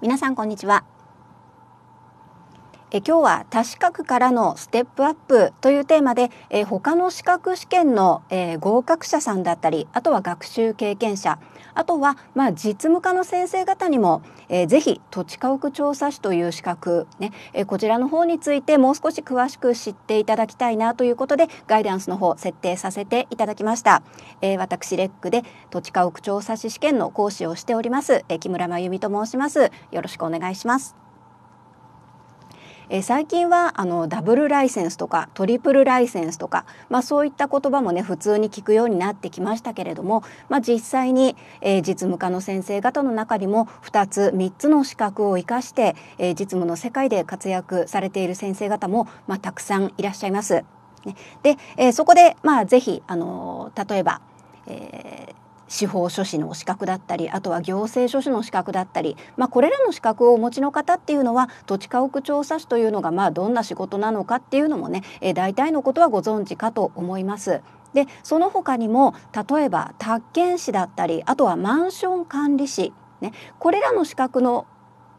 皆さんこんにちはえ今日は多資格からのステップアップというテーマで、え他の資格試験の、え合格者さんだったりあとは学習経験者あとは、まあ、実務家の先生方にも、えー、ぜひ土地家屋調査士という資格ね、えこちらの方についてもう少し詳しく知っていただきたいなということでガイダンスの方設定させていただきました、えー、私レックで土地家屋調査士試験の講師をしております、え木村真由美と申しますよろしくお願いしますえ最近はあのダブルライセンスとかトリプルライセンスとか、まあ、そういった言葉もね普通に聞くようになってきましたけれども、まあ、実際に、え実務家の先生方の中にも2つ3つの資格を生かして、え実務の世界で活躍されている先生方も、まあ、たくさんいらっしゃいます。ね、で、えそこで、まあ、ぜひあの例えば、えー司法書士の資格だったりあとは行政書士の資格だったり、まあ、これらの資格をお持ちの方っていうのは土地家屋調査士というのがまあどんな仕事なのかっていうのもね、えー、大体のことはご存知かと思います。でその他にも例えば宅建士だったりあとはマンション管理士、ね、これらの資格の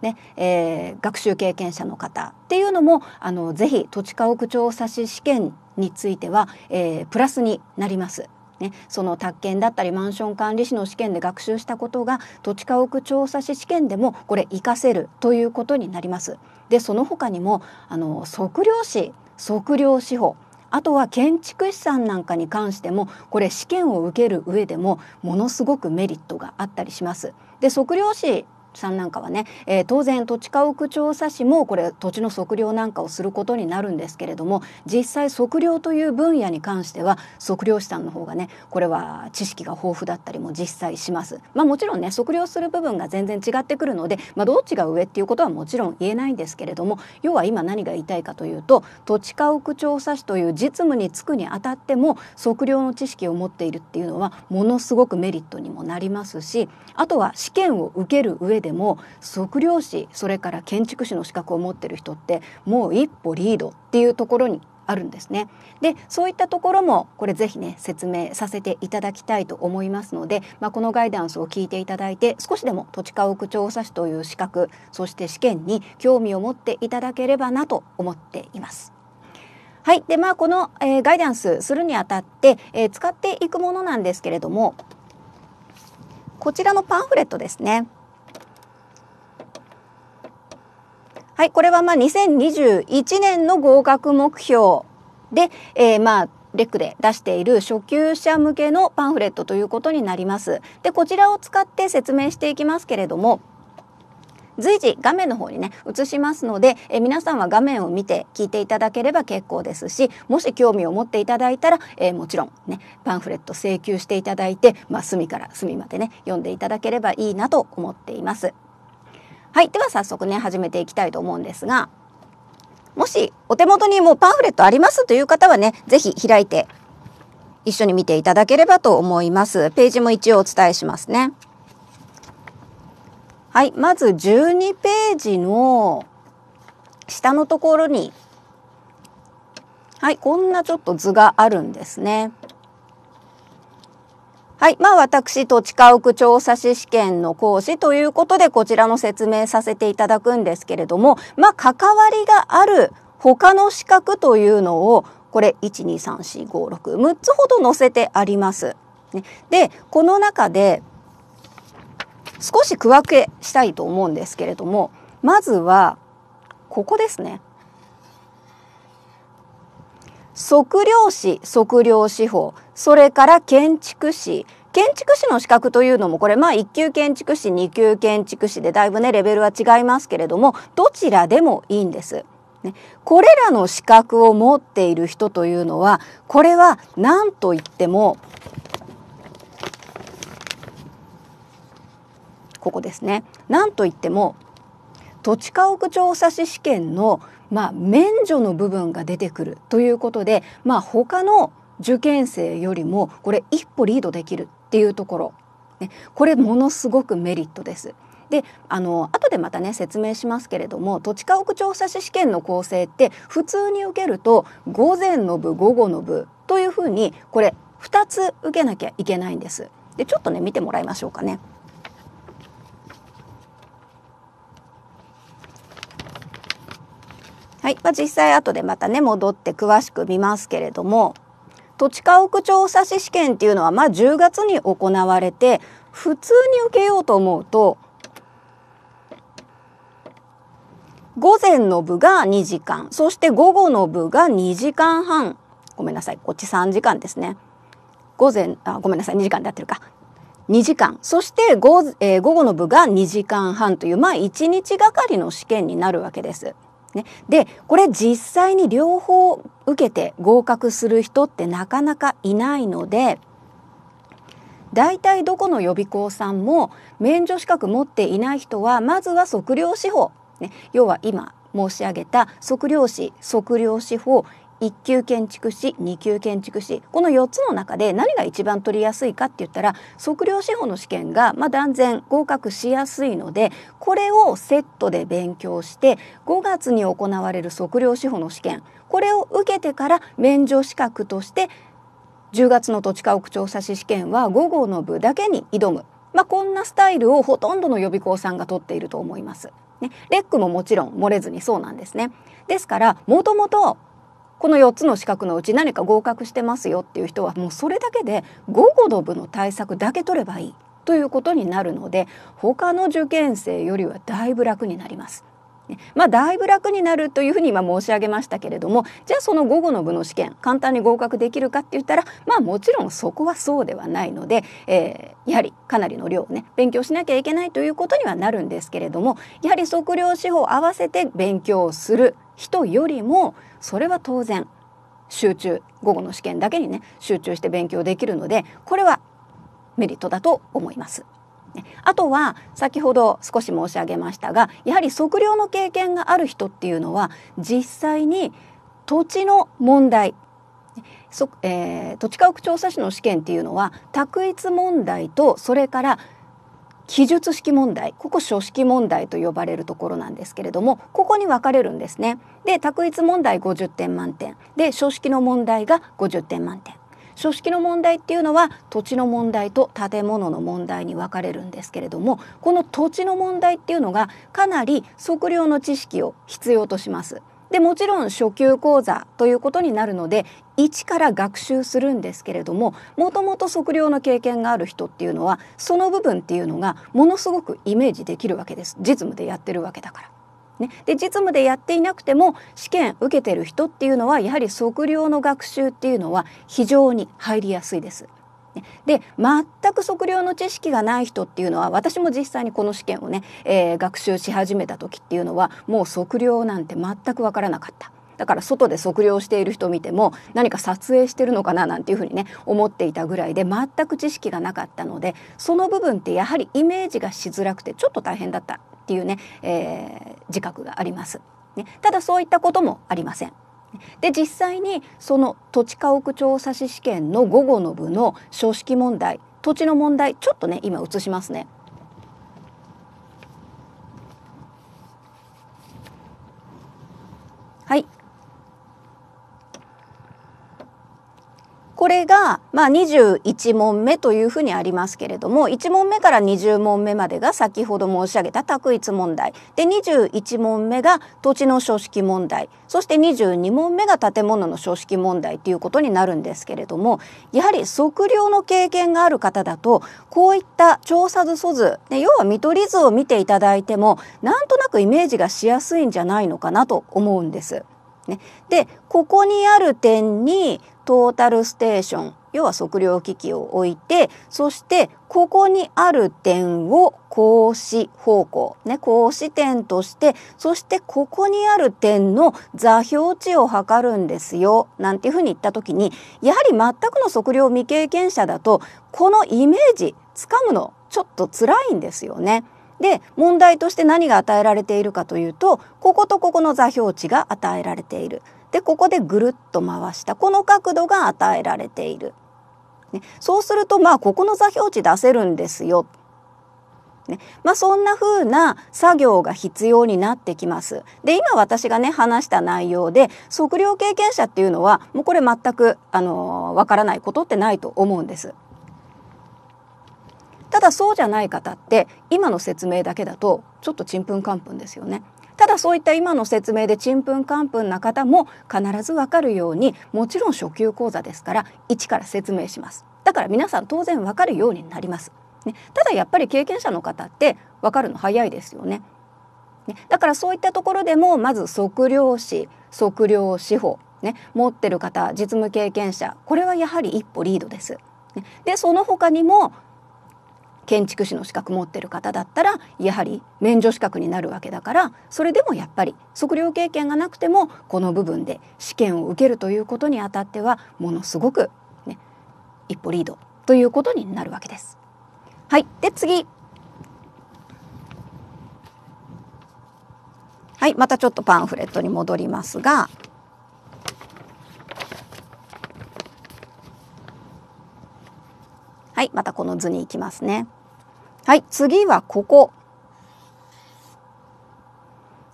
ねえー、学習経験者の方っていうのもあのぜひ土地家屋調査士試験については、えー、プラスになります。ね、その宅建だったりマンション管理士の試験で学習したことが土地家屋調査士試験でもこれ活かせるということになります。でその他にもあの測量士測量士法あとは建築士さんなんかに関してもこれ試験を受ける上でもものすごくメリットがあったりします。で測量士さんなんかはね、えー、当然土地家屋調査士もこれ土地の測量なんかをすることになるんですけれども実際測量という分野に関しては測量士さんの方がねこれは知識が豊富だったりも実際します。まあ、もちろんね測量する部分が全然違ってくるので、まあ、どっちが上っていうことはもちろん言えないんですけれども要は今何が言いたいかというと土地家屋調査士という実務に就くにあたっても測量の知識を持っているっていうのはものすごくメリットにもなりますしあとは試験を受ける上でも測量士それから建築士の資格を持ってる人ってもう一歩リードっていうところにあるんですね。でそういったところもこれぜひね説明させていただきたいと思いますので、まあ、このガイダンスを聞いていただいて少しでも土地家屋調査士という資格そして試験に興味を持っていただければなと思っています。はいでまあこの、えー、ガイダンスするにあたって、えー、使っていくものなんですけれどもこちらのパンフレットですね。はい、これはまあ2021年の合格目標で、えー、まあレックで出している初級者向けのパンフレットということになります。でこちらを使って説明していきますけれども随時画面の方にね映しますのでえ皆さんは画面を見て聞いていただければ結構ですしもし興味を持っていただいたら、えー、もちろんねパンフレット請求していただいて、まあ、隅から隅までね読んでいただければいいなと思っています。はいでは早速ね始めていきたいと思うんですがもしお手元にもうパンフレットありますという方はね是非開いて一緒に見ていただければと思います。ページも一応お伝えしますね。はい、まず12ページの下のところに、はい、こんなちょっと図があるんですね。はい。まあ私、土地家屋調査士試験の講師ということで、こちらの説明させていただくんですけれども、まあ関わりがある他の資格というのを、これ、1、2、3、4、5、6、6つほど載せてあります。ね、で、この中で、少し区分けしたいと思うんですけれども、まずは、ここですね。測量士測量士法それから建築士建築士の資格というのもこれまあ1級建築士2級建築士でだいぶねレベルは違いますけれどもどちらでもいいんです。ね、これらの資格を持っている人というのはこれは何と言ってもここですね何といっても土地家屋調査士試験のまあ、免除の部分が出てくるということで、まあ、他の受験生よりもこれ一歩リードできるっていうところ、ね、これものすごくメリットです。であの後でまたね説明しますけれども土地家屋調査士試験の構成って普通に受けると午前の部午後の部というふうにこれ2つ受けなきゃいけないんです。でちょっとね見てもらいましょうかね。はい、まあ、実際後でまたね戻って詳しく見ますけれども土地家屋調査士試験っていうのはまあ10月に行われて普通に受けようと思うと午前の部が2時間そして午後の部が2時間半ごめんなさいこっち3時間ですね午前あごめんなさい2時間でやってるか2時間そして午,、えー、午後の部が2時間半というまあ1日がかりの試験になるわけです。ね、でこれ実際に両方受けて合格する人ってなかなかいないので大体どこの予備校さんも免除資格持っていない人はまずは測量司法、ね、要は今申し上げた測量士測量司法1級建築士2級建築士この4つの中で何が一番取りやすいかって言ったら測量司法の試験が、まあ、断然合格しやすいのでこれをセットで勉強して5月に行われる測量司法の試験これを受けてから免除資格として10月の土地家屋調査士試験は午後の部だけに挑む、まあ、こんなスタイルをほとんどの予備校さんが取っていると思います。ね、レックももちろん漏れずにそうなんですね。ですからもともとこの4つの資格のうち何か合格してますよっていう人はもうそれだけで午後の部の対策だけ取ればいいということになるので他の受験生よりはだいぶ楽になります。まあ、だいぶ楽になるというふうに今申し上げましたけれどもじゃあその午後の部の試験簡単に合格できるかって言ったらまあもちろんそこはそうではないので、えー、やはりかなりの量をね勉強しなきゃいけないということにはなるんですけれどもやはり測量手法合わせて勉強する人よりもそれは当然集中午後の試験だけにね集中して勉強できるのでこれはメリットだと思います。あとは先ほど少し申し上げましたがやはり測量の経験がある人っていうのは実際に土地の問題そ、えー、土地家屋調査士の試験っていうのは択一問題とそれから記述式問題ここ書式問題と呼ばれるところなんですけれどもここに分かれるんですね。で択一問題50点満点で書式の問題が50点満点。書式の問題っていうのは土地の問題と建物の問題に分かれるんですけれどもこの土地の問題っていうのがかなり測量の知識を必要とします。でもちろん初級講座ということになるので一から学習するんですけれどももともと測量の経験がある人っていうのはその部分っていうのがものすごくイメージできるわけです実務でやってるわけだから。ね。で実務でやっていなくても試験受けてる人っていうのはやはり測量の学習っていうのは非常に入りやすいです。で全く測量の知識がない人っていうのは私も実際にこの試験をね、えー、学習し始めた時っていうのはもう測量なんて全く分からなかった。だから外で測量している人見ても何か撮影してるのかななんていうふうにね思っていたぐらいで全く知識がなかったのでその部分ってやはりイメージがしづらくてちょっと大変だったっていうね、えー、自覚があります。ね、ただそういったこともありません。で実際にその土地家屋調査士試験の午後の部の書式問題土地の問題ちょっとね今映しますね。はいこれが、まあ、21問目というふうにありますけれども1問目から20問目までが先ほど申し上げた択一問題で21問目が土地の書式問題そして22問目が建物の書式問題ということになるんですけれどもやはり測量の経験がある方だとこういった調査図素図で要は見取り図を見ていただいてもなんとなくイメージがしやすいんじゃないのかなと思うんです。ね、でここにある点にトータルステーション要は測量機器を置いてそしてここにある点を格子方向ね格子点としてそしてここにある点の座標値を測るんですよなんていうふうに言った時にやはり全くの測量未経験者だとこのイメージつかむのちょっと辛いんですよね。で問題として何が与えられているかというとこことここの座標値が与えられている。でここでぐるっと回したこの角度が与えられている。ね、そうするとまあここの座標値出せるんですよ。ねまあ、そんな風な作業が必要になってきます。で今私がね話した内容で測量経験者っていうのはもうこれ全くあのわからないことってないと思うんです。ただそうじゃない方って今の説明だけだとちょっとちんぷんかんぷんですよね。ただそういった今の説明でちんぷんかんぷんな方も必ずわかるようにもちろん初級講座ですから一から説明しますだから皆さん当然わかるようになります、ね、ただやっぱり経験者の方ってわかるの早いですよねねだからそういったところでもまず測量士測量司法ね、持ってる方実務経験者これはやはり一歩リードです。ね、でその他にも建築士の資格持ってる方だったらやはり免除資格になるわけだからそれでもやっぱり測量経験がなくてもこの部分で試験を受けるということにあたってはものすごく、ね、一歩リードということになるわけです。はい、で次はいまたちょっとパンフレットに戻りますがはい、またこの図に行きますね。はい、次はここ。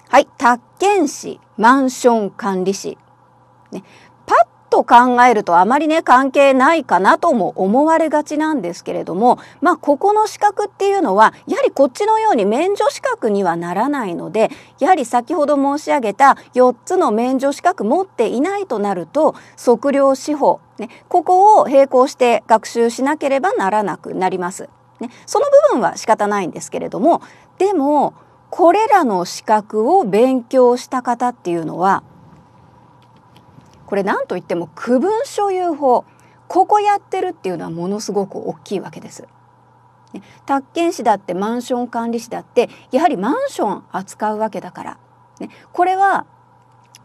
はい、宅建士、マンション管理士。ね、と考えるとあまりね関係ないかなとも思われがちなんですけれどもまあここの資格っていうのはやはりこっちのように免除資格にはならないのでやはり先ほど申し上げた4つの免除資格持っていないとなると測量司法、ね、ここを並行して学習しなければならなくなります。ね、その部分は仕方ないんですけれどもでもこれらの資格を勉強した方っていうのはこれ何と言っても区分所有法ここやってるっていうのはものすごく大きいわけです。宅建士だってマンション管理士だってやはりマンション扱うわけだから、ね、これは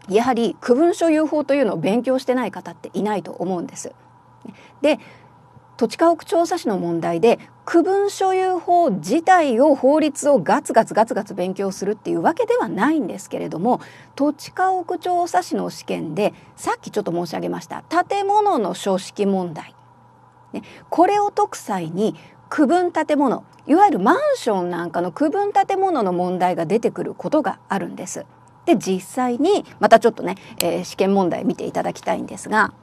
やはり区分所有法というのを勉強してない方っていないと思うんです。で土地家屋調査士の問題で区分所有法自体を法律をガツガツガツガツ勉強するっていうわけではないんですけれども土地家屋調査士の試験でさっきちょっと申し上げました建物の書式問題、ね、これを解く際に区分建物いわゆるマンションなんかの区分建物の問題が出てくることがあるんです。で実際にまたちょっとね、えー、試験問題見ていただきたいんですが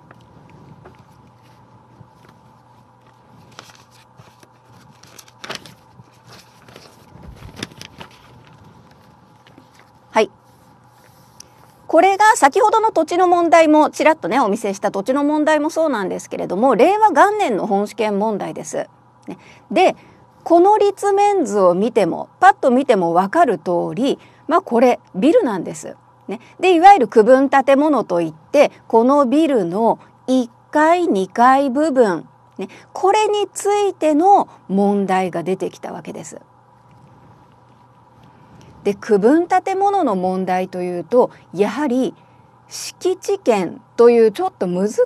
これが先ほどの土地の問題もちらっとねお見せした土地の問題もそうなんですけれども令和元年の本試験問題です。ね、でこの立面図を見てもパッと見ても分かる通りまあこれビルなんです。ね、でいわゆる区分建物といってこのビルの1階2階部分、ね、これについての問題が出てきたわけです。で区分建物の問題というとやはり敷地権というちょっと難し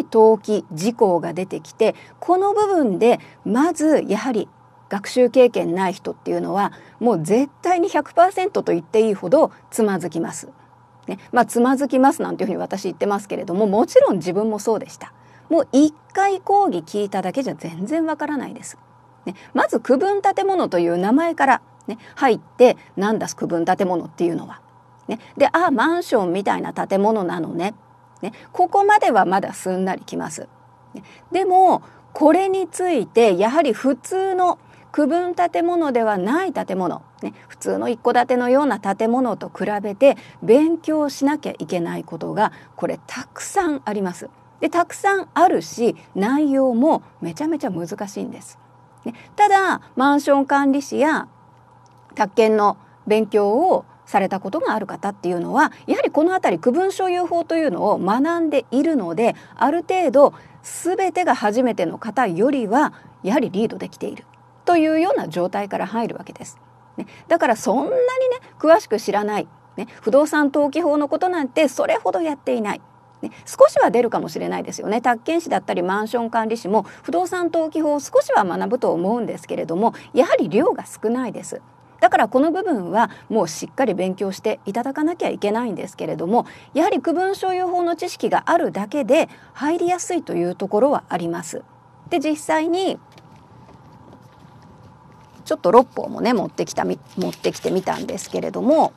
い登記事項が出てきてこの部分でまずやはり学習経験ない人っていうのはもう絶対に100%と言っていいほどつまずきます。ねまあ、つまずきますなんていうふうに私言ってますけれどももちろん自分もそうでした。もう1回講義聞いただけじゃ全然わからないです。ね、まず区分建物という名前からね、入ってなんだ区分建物っていうのは。ね、でああマンションみたいな建物なのねねここまではまだすんなりきます。ね、でもこれについてやはり普通の区分建物ではない建物、ね、普通の一戸建てのような建物と比べて勉強しなきゃいけないことがこれたくさんあります。でたくさんあるし内容もめちゃめちゃ難しいんです。ね、ただマンション管理士や宅建の勉強をされたことがある方っていうのはやはりこの辺り区分所有法というのを学んでいるのである程度全てが初めての方よりはやはりリードできているというような状態から入るわけです。ね、だからそんなにね詳しく知らない、ね、不動産登記法のことなんてそれほどやっていない。ね、少しは出るかもしれないですよね宅建士だったりマンション管理士も不動産登記法を少しは学ぶと思うんですけれどもやはり量が少ないです。だからこの部分はもうしっかり勉強していただかなきゃいけないんですけれどもやはり区分所有法の知識があるだけで入りやすいというところはあります。で実際にちょっと6本もね持ってきた持ってきてみたんですけれども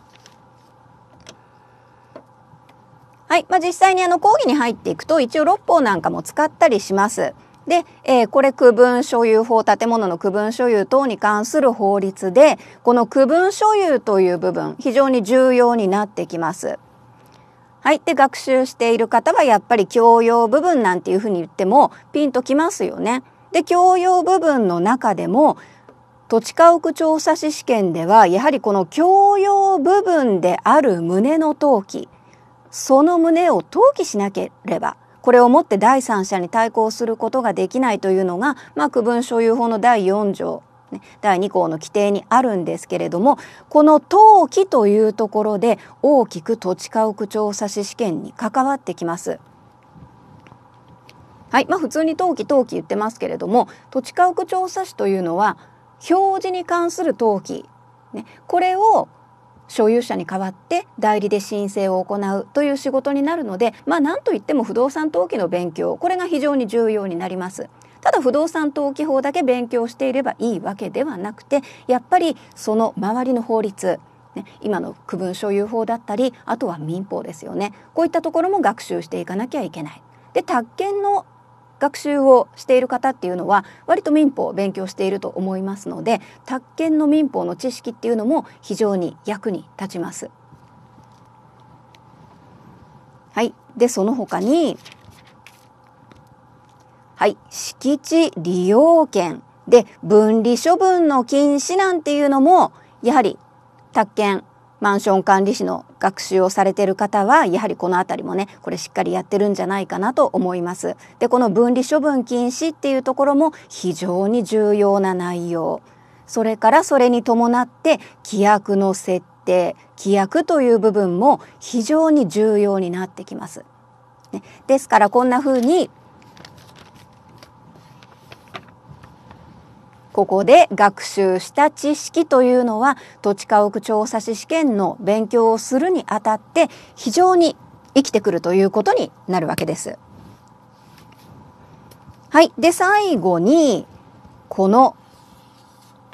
はい、まあ、実際にあの講義に入っていくと一応六法なんかも使ったりします。で、えー、これ区分所有法建物の区分所有等に関する法律でこの区分所有という部分非常に重要になってきます。はい、で学習している方はやっぱり教養部分なんていうふうに言ってもピンときますよね。で教養部分の中でも土地家屋調査士試験ではやはりこの教養部分である旨の登記その旨を登記しなければこれをもって第三者に対抗することができないというのが、まあ、区分所有法の第4条第2項の規定にあるんですけれどもこの登記というところで大きく土地家屋調査士試験に関わってきます。はいまあ、普通に登記登記言ってますけれども土地家屋調査士というのは表示に関する登記、ね、これを所有者に代わって代理で申請を行うという仕事になるのでまあ何といっても不動産登記の勉強これが非常に重要になります。ただ不動産登記法だけ勉強していればいいわけではなくてやっぱりその周りの法律ね、今の区分所有法だったりあとは民法ですよねこういったところも学習していかなきゃいけない。で宅建の学習をしている方っていうのは割と民法を勉強していると思いますので宅建の民法の知識っていうのも非常に役に立ちます。はい、でその他に、はい、敷地利用権で分離処分の禁止なんていうのもやはり宅建マンション管理士の学習をされている方はやはりこの辺りもねこれしっかりやってるんじゃないかなと思います。でこの分離処分禁止っていうところも非常に重要な内容それからそれに伴って規約の設定規約という部分も非常に重要になってきます。ね、ですからこんな風にここで学習した知識というのは土地家屋調査士試験の勉強をするにあたって非常に生きてくるということになるわけです。はい。で、最後に、この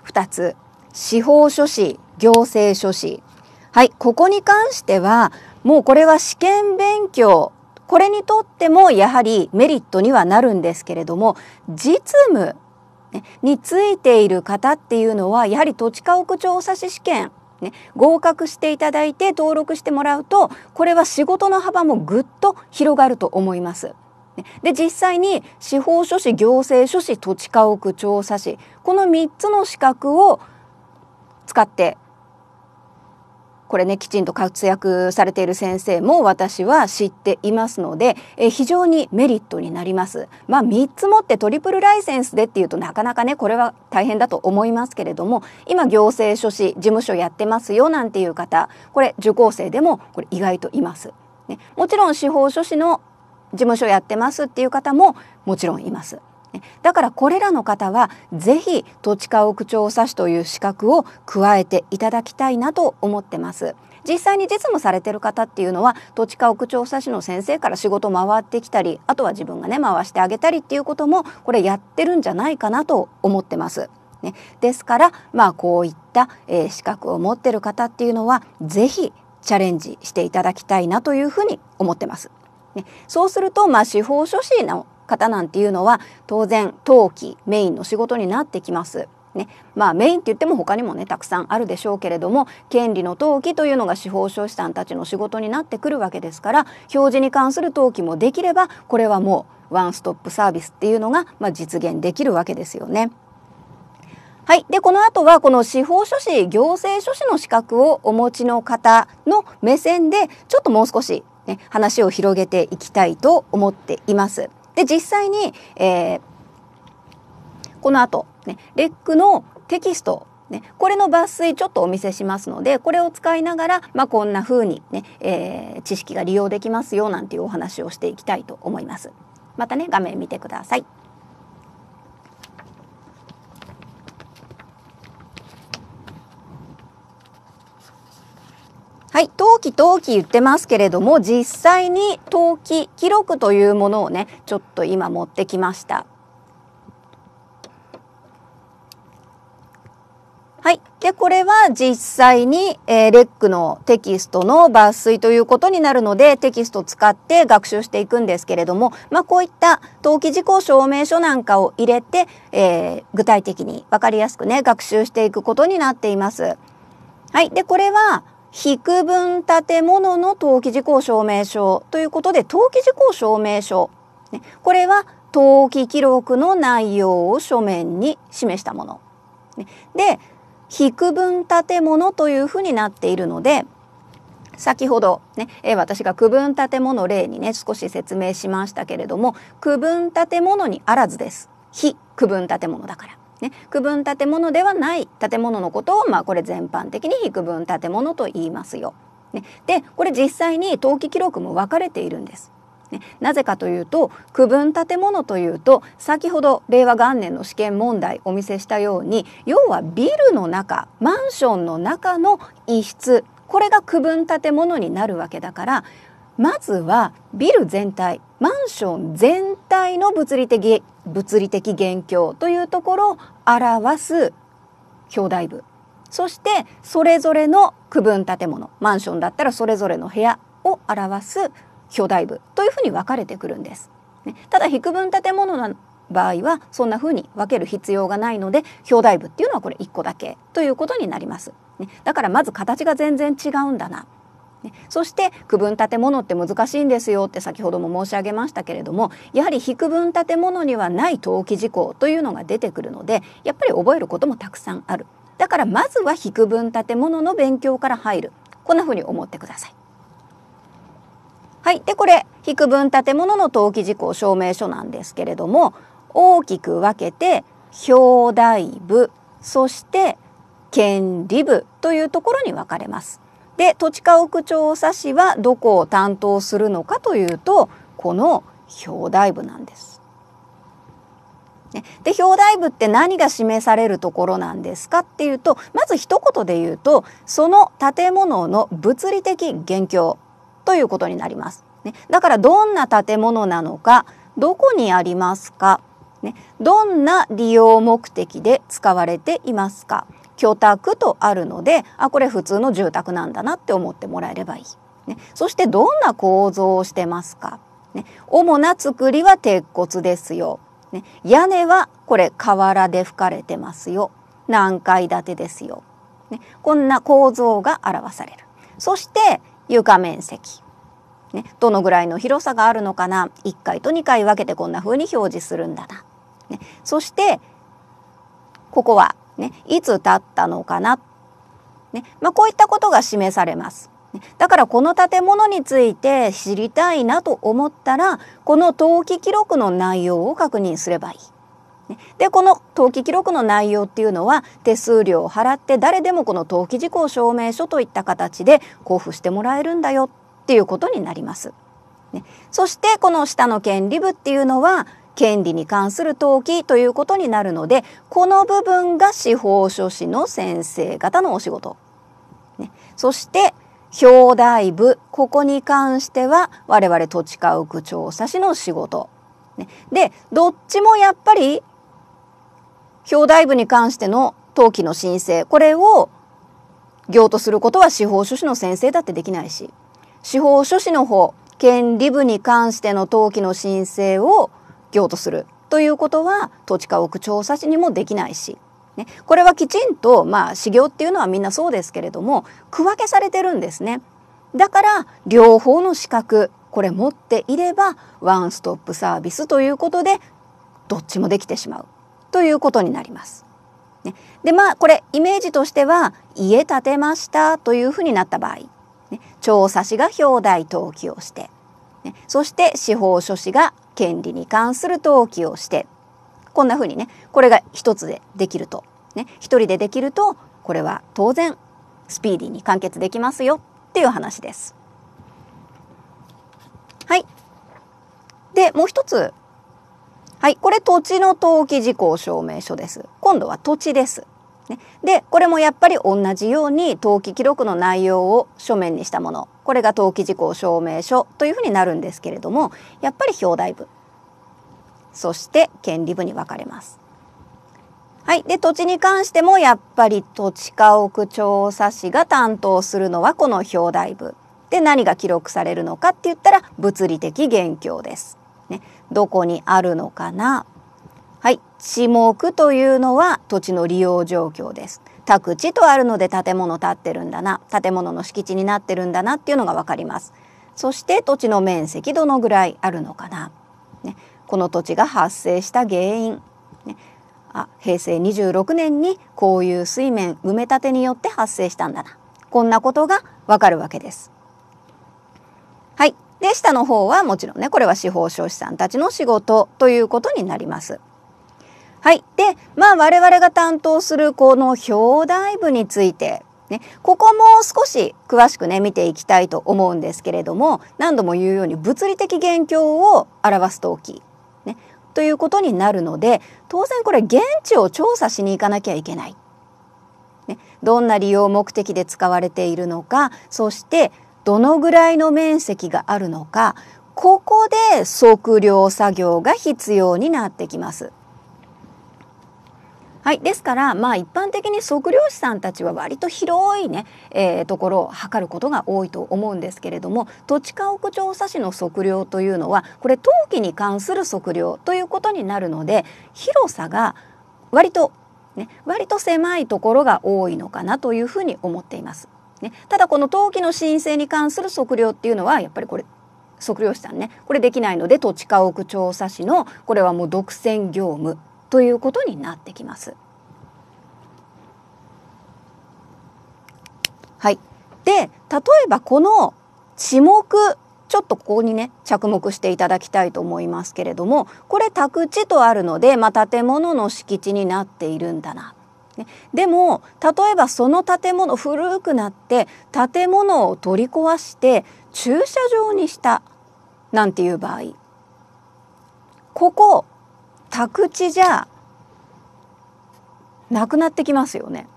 2つ。司法書士、行政書士。はい。ここに関しては、もうこれは試験勉強。これにとってもやはりメリットにはなるんですけれども、実務ね、についている方っていうのはやはり土地家屋調査士試験、ね、合格していただいて登録してもらうとこれは仕事の幅もぐっと広がると思います。で実際に司法書士行政書士土地家屋調査士この3つの資格を使ってこれねきちんと活躍されている先生も私は知っていますので、え非常にメリットになります。まあ、3つ持ってトリプルライセンスでっていうとなかなかねこれは大変だと思いますけれども今行政書士事務所やってますよなんていう方これ受講生でもこれ意外といます。ね、もちろん司法書士の事務所やってますっていう方ももちろんいます。だからこれらの方はぜひ土地家屋調査士という資格を加えていただきたいなと思ってます。実際に実務されている方っていうのは土地家屋調査士の先生から仕事回ってきたりあとは自分がね回してあげたりっていうこともこれやってるんじゃないかなと思ってます。ね、ですからまあこういった、えー、資格を持っている方っていうのはぜひチャレンジしていただきたいなというふうに思ってます。ね、そうすると、まあ、司法書士の方なんていうのは当然冬季メインの仕事になってきます。ねまあ、メインって言っても他にもねたくさんあるでしょうけれども権利の登記というのが司法書士さんたちの仕事になってくるわけですから表示に関する登記もできればこれはもうワンストップサービスっていうのが、まあ、実現できるわけですよね。はい、でこの後はこの司法書士行政書士の資格をお持ちの方の目線でちょっともう少し、ね、話を広げていきたいと思っています。で、実際に、えー、この後、ね、レックのテキストね、これの抜粋ちょっとお見せしますのでこれを使いながら、まあ、こんな風にね、えー、知識が利用できますよなんていうお話をしていきたいと思います。またね画面見てください。はい、登記登記言ってますけれども実際に登記記録というものをねちょっと今持ってきました。はい。で、これは実際に、えー、レックのテキストの抜粋ということになるので、テキストを使って学習していくんですけれども、まあ、こういった登記事項証明書なんかを入れて、えー、具体的に分かりやすくね、学習していくことになっています。はい。で、これは、区分建物の登記事項証明書ということで登記事項証明書、ね、これは登記記録の内容を書面に示したもの。で区分建物というふうになっているので先ほど、ね、私が区分建物例にね少し説明しましたけれども区分建物にあらずです非区分建物だから。ね、区分建物ではない建物のことを、まあ、これ全般的に非区分建物と言いますよ。ね、でこれ実際に登記記録も分かれているんです。ね、なぜかというと区分建物というと先ほど令和元年の試験問題お見せしたように要はビルの中マンションの中の一室これが区分建物になるわけだからまずはビル全体マンション全体の物理的物理的現況というところを表す表題部そしてそれぞれの区分建物マンションだったらそれぞれの部屋を表す表題部というふうに分かれてくるんです。ね、ただ非区分建物の場合はそんな風に分ける必要がないので表題部っていうのはこれ1個だけということになります。ね、だからまず形が全然違うんだなね、そして区分建物って難しいんですよって先ほども申し上げましたけれどもやはり非区分建物にはない登記事項というのが出てくるのでやっぱり覚えることもたくさんあるだからまずは非区分建物の勉強から入るこんなふうに思ってください。はい、でこれ非区分建物の登記事項証明書なんですけれども大きく分けて表題部そして権利部というところに分かれます。で土地家屋調査士はどこを担当するのかというとこの表題部なんです。で表題部って何が示されるところなんですかっていうとまず一言で言うとその建物の物理的現況ということになります。ね、だからどんな建物なのかどこにありますか、ね、どんな利用目的で使われていますか居宅とあるのであこれ普通の住宅なんだなって思ってもらえればいい。ね、そしてどんな構造をしてますか、ね、主な作りは鉄骨ですよ。ね、屋根はこれ瓦で吹かれてますよ。何階建てですよ。ね、こんな構造が表される。そして床面積。ね、どのぐらいの広さがあるのかな1階と2階分けてこんな風に表示するんだな。ね、そしてここはね、いつ建ったのかな、ねまあ、こういったことが示されます。だからこの建物について知りたいなと思ったらこの登記記録の内容を確認すればいい。でこの登記記録の内容っていうのは手数料を払って誰でもこの登記事項証明書といった形で交付してもらえるんだよっていうことになります。ね、そしてこの下の権利部っていうのは権利に関する登記ということになるのでこの部分が司法書士の先生方のお仕事。ね、そして表題部ここに関しては我々土地家屋調査士の仕事。ね、でどっちもやっぱり表題部に関しての登記の申請これを行とすることは司法書士の先生だってできないし司法書士の方権利部に関しての登記の申請を業とするということは土地家屋調査士にもできないし、ね、これはきちんと、まあ、修行っていうのはみんなそうですけれども区分けされてるんですね。だから両方の資格これ持っていればワンストップサービスということでどっちもできてしまうということになります。ね、でまあこれイメージとしては家建てましたというふうになった場合、ね、調査士が表題登記をして、ね、そして司法書士が権利に関する登記をしてこんなふうにねこれが一つでできるとね一人でできるとこれは当然スピーディーに完結できますよっていう話です。はい。でもう一つはい、これ土地の登記事項証明書です。今度は土地です。ね、で、これもやっぱり同じように登記記録の内容を書面にしたもの。これが登記事項証明書というふうになるんですけれどもやっぱり表題部そして権利部に分かれます。はい、で土地に関してもやっぱり土地家屋調査士が担当するのはこの表題部で何が記録されるのかって言ったら物理的元凶です。ね、どこにあるのかなはい、地目というのは土地の利用状況です。宅地とあるので建物建ってるんだな建物の敷地になってるんだなっていうのが分かります。そして土地の面積どのぐらいあるのかな、ね、この土地が発生した原因、ね、あ平成26年にこういう水面埋め立てによって発生したんだなこんなことがわかるわけです。はいで下の方はもちろんねこれは司法書士さんたちの仕事ということになります。はい。で、まあ我々が担当するこの表題部について、ね、ここも少し詳しくね、見ていきたいと思うんですけれども、何度も言うように物理的現凶を表す登記、ね、ということになるので、当然これ現地を調査しに行かなきゃいけない。ね、どんな利用目的で使われているのか、そしてどのぐらいの面積があるのか、ここで測量作業が必要になってきます。はい、ですから、まあ、一般的に測量士さんたちは割と広いね、えー、ところを測ることが多いと思うんですけれども土地家屋調査士の測量というのはこれ陶器に関する測量ということになるので広さが割と、ね、割と狭いところが多いのかなというふうに思っています。ね、ただこの陶器の申請に関する測量っていうのはやっぱりこれ測量士さんねこれできないので土地家屋調査士のこれはもう独占業務ということになってきます。はい、で例えばこの地目ちょっとここにね着目していただきたいと思いますけれどもこれ宅地とあるので、まあ、建物の敷地になっているんだな。ね、でも例えばその建物古くなって建物を取り壊して駐車場にしたなんていう場合ここ宅地じゃなくなってきますよね。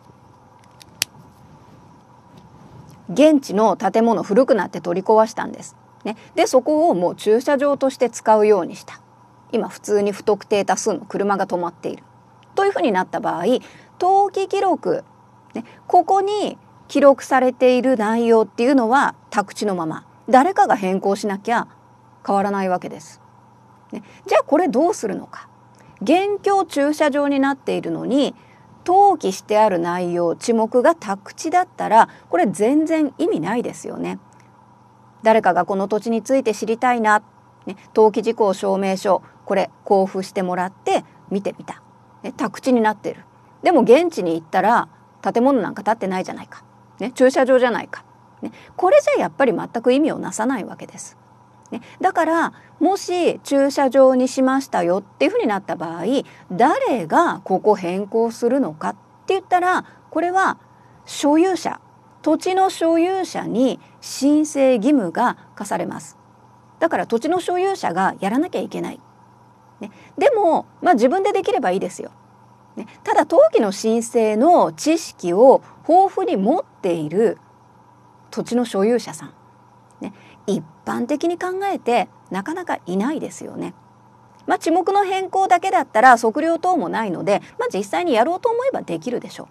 現地の建物古くなって取り壊したんです。ね、でそこをもう駐車場として使うようにした今普通に不特定多数の車が止まっているというふうになった場合登記記録、ね、ここに記録されている内容っていうのは宅地のまま誰かが変更しなきゃ変わらないわけです。ね、じゃあこれどうするのか現況駐車場になっているのに登記してある内容地目が宅地だったらこれ全然意味ないですよね。誰かがこの土地について知りたいな、ね、登記事項証明書これ交付してもらって見てみた、ね、宅地になってるでも現地に行ったら建物なんか建ってないじゃないか、ね、駐車場じゃないか、ね、これじゃやっぱり全く意味をなさないわけです。ね、だからもし駐車場にしましたよっていうふうになった場合誰がここ変更するのかって言ったらこれは所有者土地の所有者に申請義務が課されますだから土地の所有者がやらなきゃいけない、ね、でも、まあ、自分でできればいいですよ、ね、ただ登記の申請の知識を豊富に持っている土地の所有者さん一般的に考えてなかなかいないですよね。まあ、地目の変更だけだったら測量等もないので、まあ、実際にやろうと思えばできるでしょう。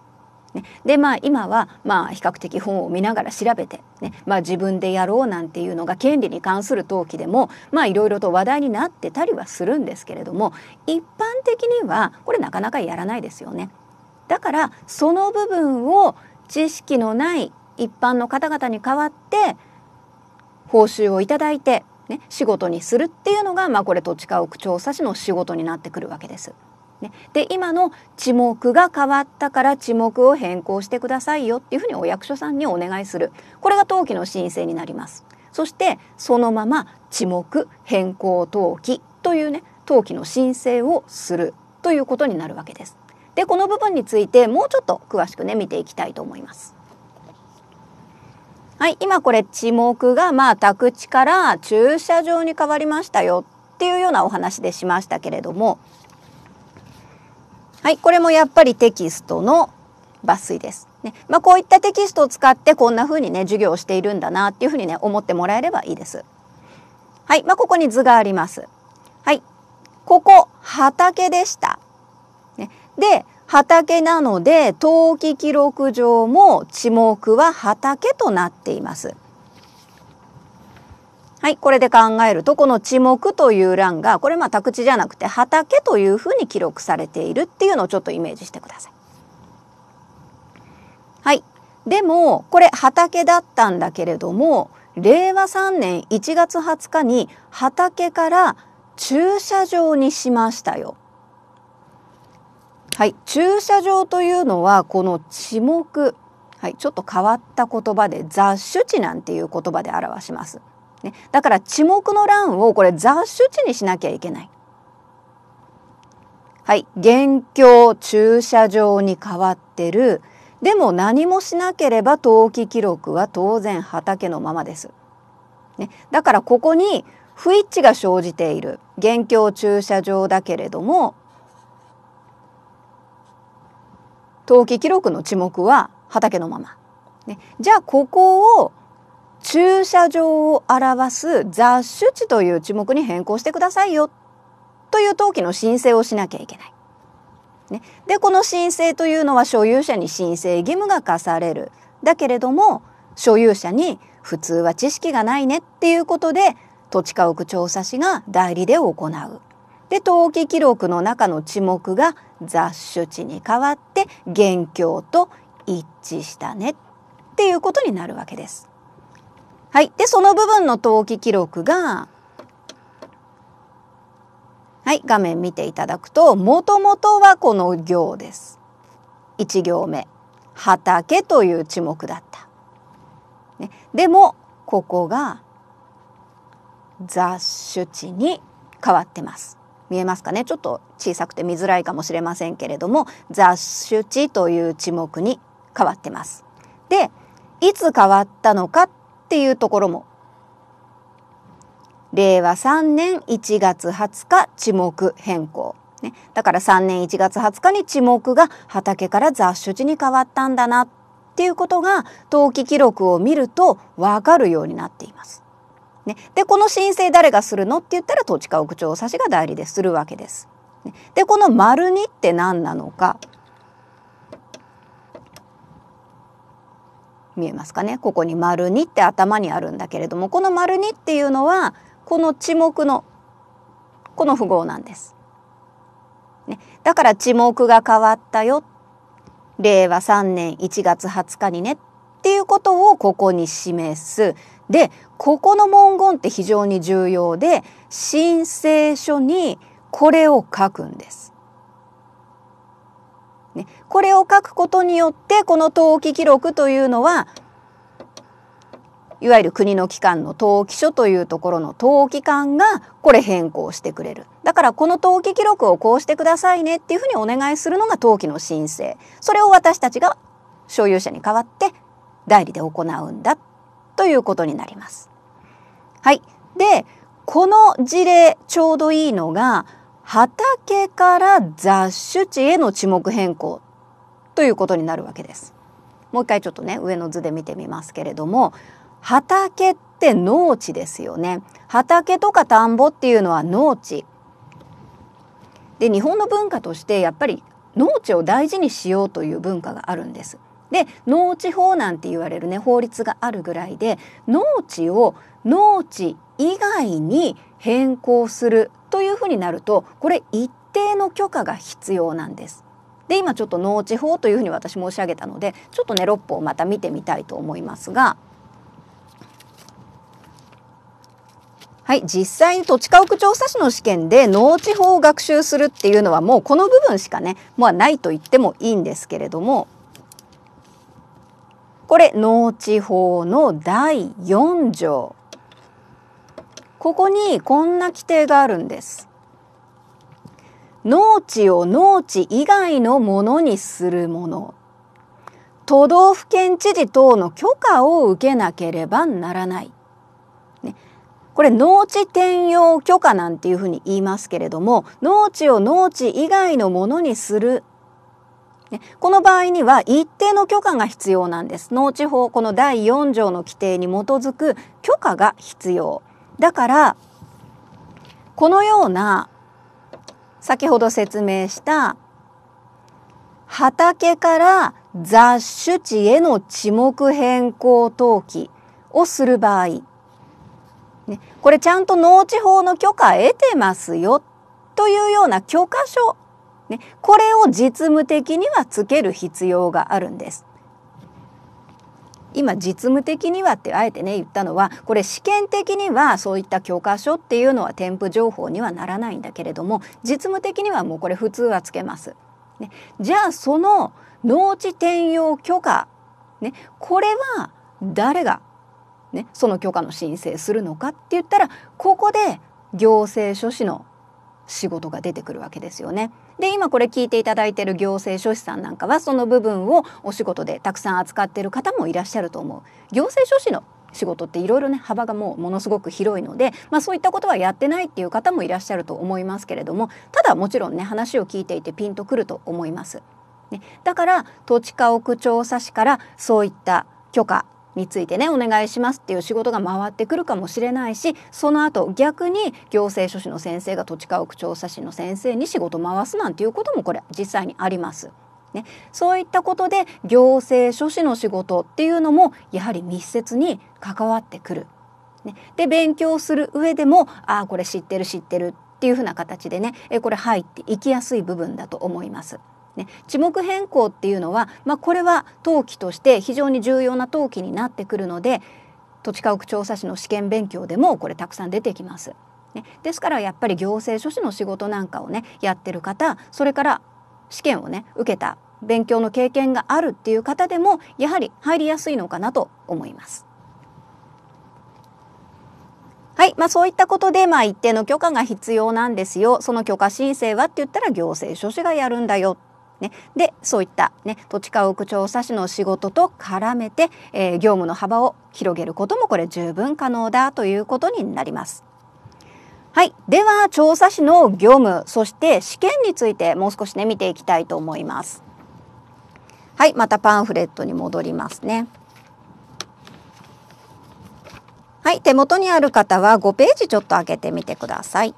ね、でまあ今はまあ比較的本を見ながら調べてね、まあ、自分でやろうなんていうのが権利に関する登記でもいろいろと話題になってたりはするんですけれども一般的にはこれなかなかやらないですよね。だからその部分を知識のない一般の方々に代わって報酬をいただいて、ね、仕事にするっていうのが、まあ、これ土地家屋調査士の仕事になってくるわけです。ね、で今の地目が変わったから地目を変更してくださいよっていうふうにお役所さんにお願いするこれが登記の申請になりますそしてそのまま地目変更登記というね登記の申請をするということになるわけですでこの部分についてもうちょっと詳しくね見ていきたいと思いますはい、今これ地目がまあ宅地から駐車場に変わりましたよっていうようなお話でしましたけれども、はい、これもやっぱりテキストの抜粋です。ねまあ、こういったテキストを使ってこんな風にね授業をしているんだなっていう風にね思ってもらえればいいです。はい、まあ、ここに図があります。はい、ここ畑でした。ね、で畑なので登記記録上も地目は畑となっています。はい、これで考えるとこの地目という欄がこれまあ宅地じゃなくて畑というふうに記録されているっていうのをちょっとイメージしてください。はい、でもこれ畑だったんだけれども令和3年1月20日に畑から駐車場にしましたよ。はい、駐車場というのはこの地目、はい、ちょっと変わった言葉で雑種地なんていう言葉で表します。ね、だから地目の欄をこれ雑種地にしなきゃいけない。はい、現況駐車場に変わってる。でも何もしなければ登記記録は当然畑のままです。ね、だからここに不一致が生じている現況駐車場だけれども登記記録の地目は畑のまま。ね、じゃあここを駐車場を表す雑種地という地目に変更してくださいよという登記の申請をしなきゃいけない。ね、でこの申請というのは所有者に申請義務が課される。だけれども所有者に普通は知識がないねっていうことで土地家屋調査士が代理で行う。で陶器記録の中の地目が雑種地に変わって元凶と一致したねっていうことになるわけです。はい、でその部分の登記記録がはい画面見ていただくともともとはこの行です。1行目「畑」という地目だった。ね、でもここが雑種地に変わってます。見えますかねちょっと小さくて見づらいかもしれませんけれども雑種地という地目に変わってます。でいつ変わったのかっていうところも令和3年1月20日地目変更。ね、だから3年1月20日に地目が畑から雑種地に変わったんだなっていうことが登記記録を見るとわかるようになっています。ね、でこの申請誰がするのって言ったら土地家屋調査士が代理でするわけです。でこの丸2って何なのか見えますかねここに丸2って頭にあるんだけれどもこの丸2っていうのはこの地目のこの符号なんです。ね、だから地目が変わったよ令和3年1月20日にねっていうことをここに示すでここの文言って非常に重要で申請書にこれを書くんです。ね、これを書くことによってこの登記記録というのはいわゆる国の機関の登記書というところの登記官がこれ変更してくれるだからこの登記記録をこうしてくださいねっていうふうにお願いするのが登記の申請それを私たちが所有者に代わって代理で行うんだということになります。はい。で、この事例ちょうどいいのが畑から雑種地への地目変更ということになるわけです。もう一回ちょっとね上の図で見てみますけれども畑って農地ですよね。畑とか田んぼっていうのは農地。で日本の文化としてやっぱり農地を大事にしようという文化があるんです。で農地法なんて言われるね法律があるぐらいで農地を農地以外に変更するというふうになるとこれ一定の許可が必要なんです。で今ちょっと農地法というふうに私申し上げたのでちょっとね6法また見てみたいと思いますが。はい、実際に土地家屋調査士の試験で農地法を学習するっていうのはもうこの部分しかね、まあ、ないと言ってもいいんですけれどもこれ農地法の第4条ここにこんな規定があるんです。農地を農地以外のものにするもの都道府県知事等の許可を受けなければならない。ね、これ農地転用許可なんていうふうに言いますけれども農地を農地以外のものにするこの場合には一定の許可が必要なんです。農地法この第4条の規定に基づく許可が必要。だからこのような先ほど説明した畑から雑種地への地目変更登記をする場合、ね、これちゃんと農地法の許可得てますよというような許可書ね、これを実務的にはつける必要があるんです。今実務的にはってあえてね言ったのはこれ試験的にはそういった教科書っていうのは添付情報にはならないんだけれども実務的にはもうこれ普通はつけます。ね、じゃあその農地転用許可、ね、これは誰が、ね、その許可の申請するのかって言ったらここで行政書士の仕事が出てくるわけですよね。で今これ聞いていただいてる行政書士さんなんかはその部分をお仕事でたくさん扱ってる方もいらっしゃると思う。行政書士の仕事っていろいろね幅がもうものすごく広いので、まあ、そういったことはやってないっていう方もいらっしゃると思いますけれどもただもちろんね話を聞いていてピンとくると思います。ね、だから土地家屋調査士からそういった許可についてねお願いしますっていう仕事が回ってくるかもしれないしその後逆に行政書士の先生が土地家屋調査士の先生に仕事回すなんていうこともこれ実際にあります。ね、そういったことで行政書士の仕事っていうのもやはり密接に関わってくる。ね、で勉強する上でもああこれ知ってる知ってるっていうふうな形でねえこれ入っていきやすい部分だと思います。ね、地目変更っていうのは、まあ、これは登記として非常に重要な登記になってくるので土地家屋調査士の試験勉強でもこれたくさん出てきます。ね、ですからやっぱり行政書士の仕事なんかをねやってる方それから試験をね受けた勉強の経験があるっていう方でもやはり入りやすいのかなと思います。はい。まあそういったことで、まあ一定の許可が必要なんですよ。その許可申請はって言ったら行政書士がやるんだよね、でそういった、ね、土地家屋調査士の仕事と絡めて、えー、業務の幅を広げることもこれ十分可能だということになります。はい、では調査士の業務そして試験についてもう少しね見ていきたいと思います。はい、またパンフレットに戻りますね。はい、手元にある方は5ページちょっと開けてみてください。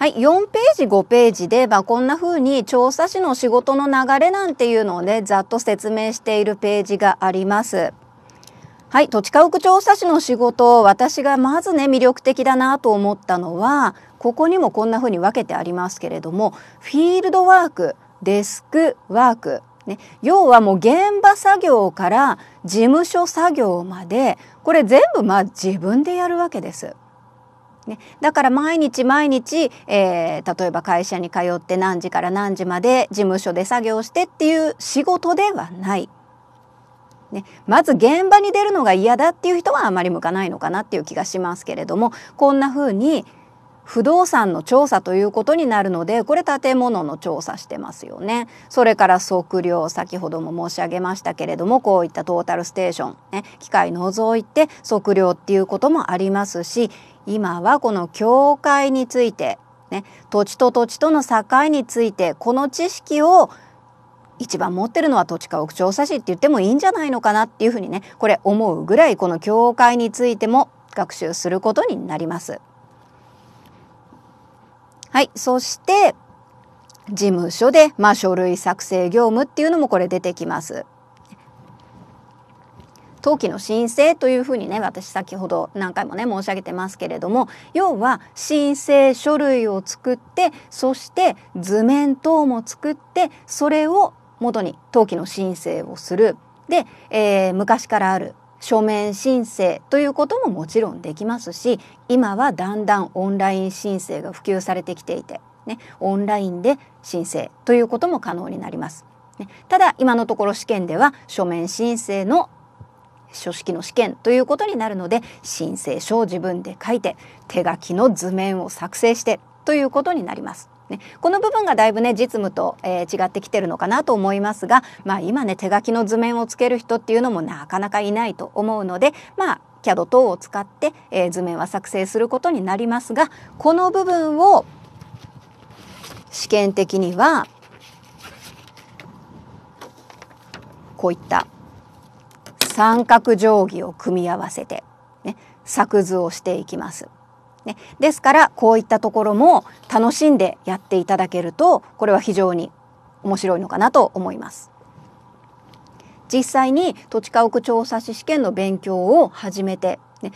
はい、4ページ5ページで、まあ、こんな風に調査士の仕事の流れなんていうのをねざっと説明しているページがあります。はい、土地家屋調査士の仕事私がまずね魅力的だなと思ったのはここにもこんな風に分けてありますけれどもフィールドワークデスクワークね、要はもう現場作業から事務所作業までこれ全部まあ自分でやるわけです。ね、だから毎日毎日、えー、例えば会社に通って何時から何時まで事務所で作業してっていう仕事ではない。ね、まず現場に出るのが嫌だっていう人はあまり向かないのかなっていう気がしますけれどもこんな風に不動産の調査ということになるのでこれ建物の調査してますよねそれから測量先ほども申し上げましたけれどもこういったトータルステーション、ね、機械除いて測量っていうこともありますし今はこの教会について、ね、土地と土地との境についてこの知識を一番持ってるのは土地家屋調査士って言ってもいいんじゃないのかなっていうふうにねこれ思うぐらいこの教会についても学習することになります。はい、そして事務所で、まあ、書類作成業務っていうのもこれ出てきます。登記の申請というふうにね私先ほど何回もね申し上げてますけれども要は申請書類を作ってそして図面等も作ってそれを元に登記の申請をするで、えー、昔からある書面申請ということももちろんできますし今はだんだんオンライン申請が普及されてきていて、ね、オンラインで申請ということも可能になります。ね、ただ今のところ試験では書面申請の書式の試験ということになるので申請書を自分で書いて手書きの図面を作成してということになります。ね、この部分がだいぶね実務と、えー、違ってきてるのかなと思いますが、まあ、今ね手書きの図面をつける人っていうのもなかなかいないと思うので、まあ、CAD 等を使って、えー、図面は作成することになりますがこの部分を試験的にはこういった三角定規を組み合わせて、ね、作図をしていきます。ね、ですからこういったところも楽しんでやっていただけるとこれは非常に面白いのかなと思います。実際に土地家屋調査士試験の勉強を始めて、ね、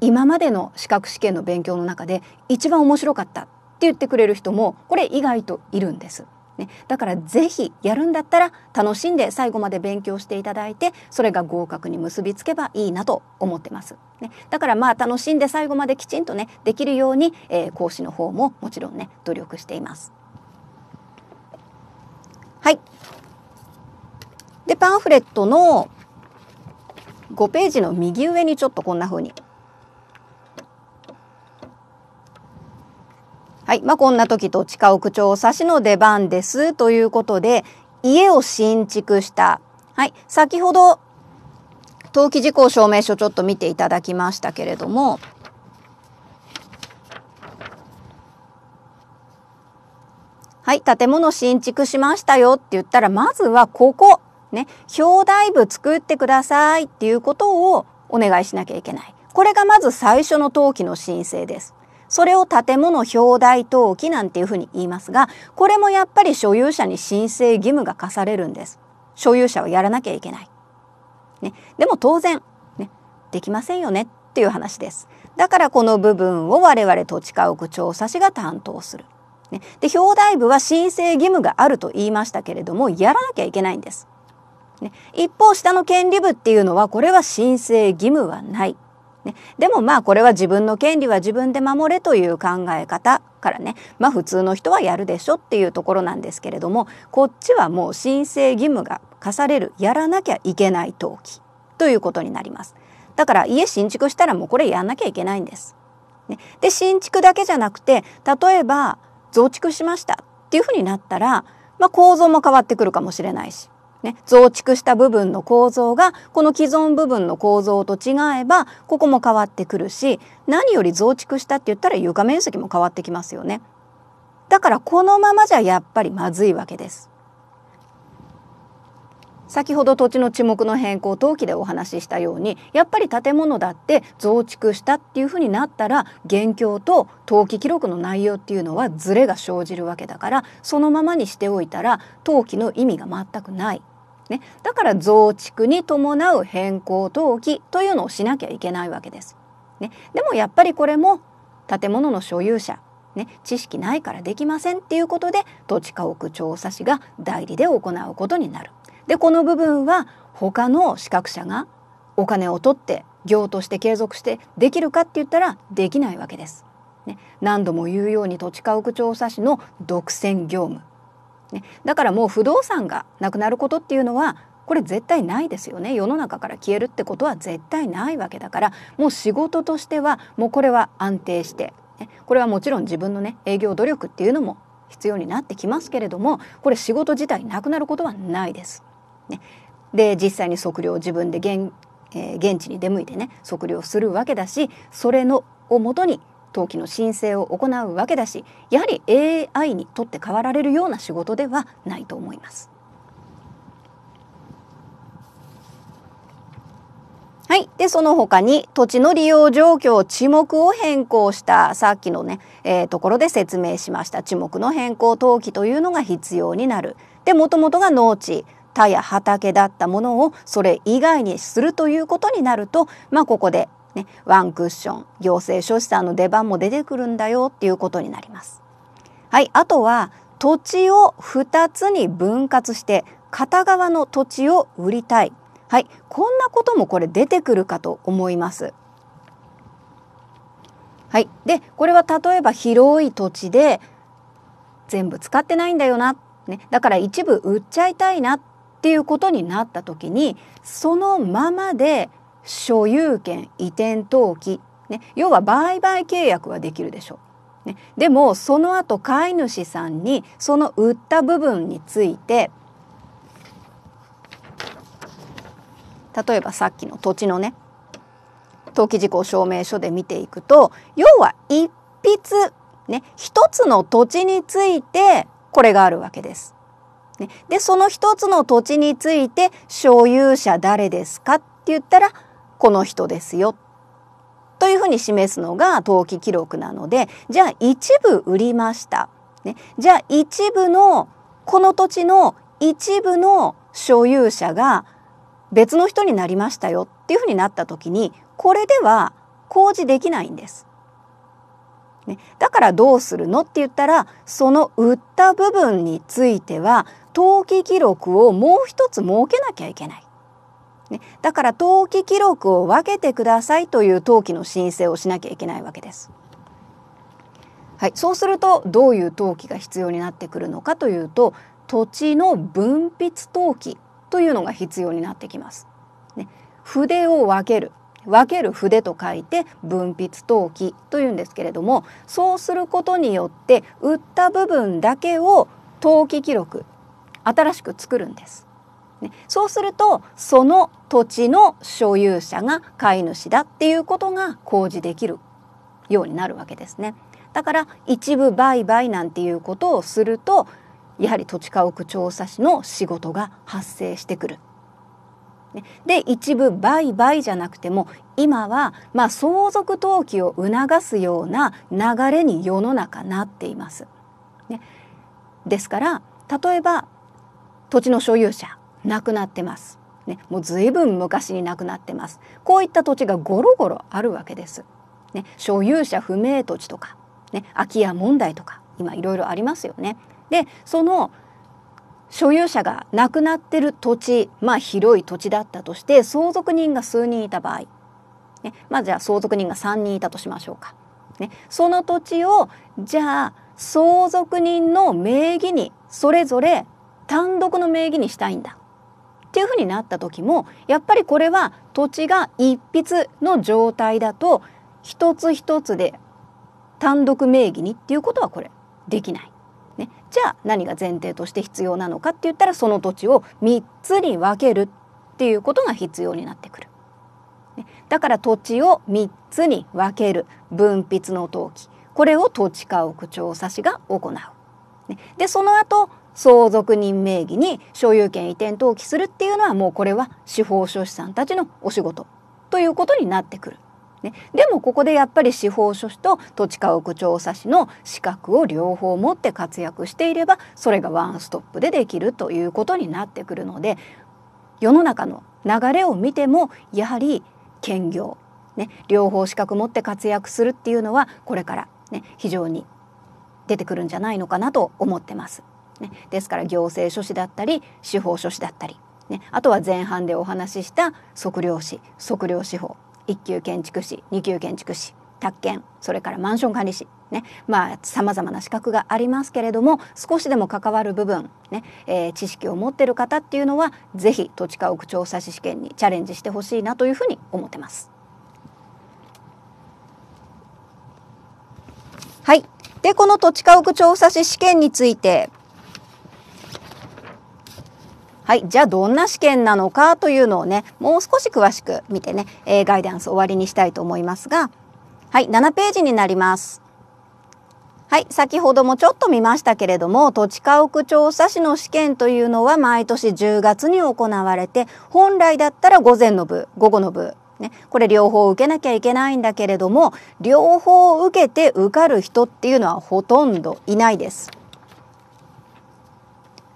今までの資格試験の勉強の中で一番面白かったって言ってくれる人もこれ意外といるんです。ね、だから是非やるんだったら楽しんで最後まで勉強していただいてそれが合格に結びつけばいいなと思ってます。ね、だからまあ楽しんで最後まできちんとねできるように、えー、講師の方ももちろんね努力しています。はい、でパンフレットの5ページの右上にちょっとこんな風にはい。まあ、こんな時と近奥調査士の出番です。ということで、家を新築した。はい。先ほど、登記事項証明書ちょっと見ていただきましたけれども、はい。建物新築しましたよって言ったら、まずはここ、ね。表題部作ってくださいっていうことをお願いしなきゃいけない。これがまず最初の登記の申請です。それを建物表題登記なんていうふうに言いますがこれもやっぱり所有者に申請義務が課されるんです所有者をやらなきゃいけない、ね、でも当然、ね、できませんよねっていう話ですだからこの部分を我々土地家屋調査士が担当する、ね、で表題部は申請義務があると言いましたけれどもやらなきゃいけないんです、ね、一方下の権利部っていうのはこれは申請義務はないね、でもまあこれは自分の権利は自分で守れという考え方からねまあ普通の人はやるでしょっていうところなんですけれどもこっちはもう申請義務が課されるやらなきゃいけない登記ということになります。だから家新築したらもうこれやんなきゃいけないんです。ね、で新築だけじゃなくて例えば増築しましたっていうふうになったら、まあ、構造も変わってくるかもしれないしね、増築した部分の構造がこの既存部分の構造と違えばここも変わってくるし何より増築したって言ったら床面積も変わってきますよね。だからこのままじゃやっぱりまずいわけです。先ほど土地の地目の変更登記でお話ししたようにやっぱり建物だって増築したっていうふうになったら現況と登記記録の内容っていうのはズレが生じるわけだからそのままにしておいたら登記の意味が全くないね、だから増築に伴う変更登記というのをしなきゃいけないわけです。ね、でもやっぱりこれも建物の所有者、ね、知識ないからできませんっていうことで土地家屋調査士が代理で行うことになる。でこの部分は他の資格者がお金を取って業として継続してできるかって言ったらできないわけです。ね、何度も言うように土地家屋調査士の独占業務ね、だからもう不動産がなくなることっていうのはこれ絶対ないですよね世の中から消えるってことは絶対ないわけだからもう仕事としてはもうこれは安定して、ね、これはもちろん自分のね営業努力っていうのも必要になってきますけれどもこれ仕事自体なくなることはないです。ね、で実際に測量を自分で現,、えー、現地に出向いてね測量するわけだしそれのをもとに登記の申請を行うわけだしやはり AI にとって代わられるような仕事ではないと思います。はい。で、その他に土地の利用状況、地目を変更した、さっきのね、えー、ところで説明しました。地目の変更登記というのが必要になる。で、もともとが農地、田や畑だったものをそれ以外にするということになると、まあ、ここでね、ワンクッション行政書士さんの出番も出てくるんだよっていうことになります。はい、あとは土地を2つに分割して片側の土地を売りたい。はい、こんなこともこれ出てくるかと思います。はい、でこれは例えば広い土地で全部使ってないんだよな、ね、だから一部売っちゃいたいなっていうことになった時にそのままで所有権移転登記、ね、要は売買契約はできるでしょう。ね、でもその後飼い主さんにその売った部分について例えばさっきの土地のね登記事項証明書で見ていくと要は一筆ね一つの土地についてこれがあるわけです。ね、でその一つの土地について所有者誰ですかって言ったらこの人ですよというふうに示すのが登記記録なのでじゃあ一部売りました、ね、じゃあ一部のこの土地の一部の所有者が別の人になりましたよっていうふうになった時にこれでは工事できないんです。ね、だからどうするのって言ったらその売った部分については登記記録をもう一つ設けなきゃいけない。ね、だから登記記録を分けてくださいという登記の申請をしなきゃいけないわけです。はい、そうするとどういう登記が必要になってくるのかというと土地の分泌登記というのが必要になってきます。ね、筆を分ける分ける筆と書いて分泌登記というんですけれどもそうすることによって売った部分だけを登記記録新しく作るんです。そうするとその土地の所有者が飼い主だっていうことが公示できるようになるわけですね。だから一部売買なんていうことをするとやはり土地家屋調査士の仕事が発生してくる。で一部売買じゃなくても今はまあ相続登記を促すような流れに世の中なっています。ね、ですから例えば土地の所有者なくなってます。ね、もう随分昔になくなってます。こういった土地がゴロゴロあるわけです。ね、所有者不明土地とか、ね、空き家問題とか、今いろいろありますよね。で、その所有者が亡くなってる土地、まあ広い土地だったとして、相続人が数人いた場合、ね、まあじゃあ相続人が3人いたとしましょうか。ね、その土地を、じゃあ相続人の名義に、それぞれ単独の名義にしたいんだ。っていうふうになった時もやっぱりこれは土地が一筆の状態だと一つ一つで単独名義にっていうことはこれできない。ね、じゃあ何が前提として必要なのかって言ったらその土地を3つに分けるっていうことが必要になってくる。ね、だから土地を3つに分ける分筆の登記これを土地家屋調査士が行う。ね、でその後相続人名義に所有権移転登記するっていうのはもうこれは司法書士さんたちのお仕事ということになってくる。ね、でもここでやっぱり司法書士と土地家屋調査士の資格を両方持って活躍していればそれがワンストップでできるということになってくるので世の中の流れを見てもやはり兼業、ね、両方資格持って活躍するっていうのはこれから、ね、非常に出てくるんじゃないのかなと思ってます。ね、ですから行政書士だったり司法書士だったり、ね、あとは前半でお話しした測量士測量司法1級建築士2級建築士宅建それからマンション管理士ねまあさまざまな資格がありますけれども少しでも関わる部分ね、えー、知識を持ってる方っていうのは是非土地家屋調査士試験にチャレンジしてほしいなというふうに思ってます。はいでこの土地家屋調査士試験についてはい、じゃあどんな試験なのかというのをねもう少し詳しく見てね、えー、ガイダンス終わりにしたいと思いますが、はい、7ページになります。はい、先ほどもちょっと見ましたけれども土地家屋調査士の試験というのは毎年10月に行われて本来だったら午前の部午後の部ね、これ両方受けなきゃいけないんだけれども両方受けて受かる人っていうのはほとんどいないです。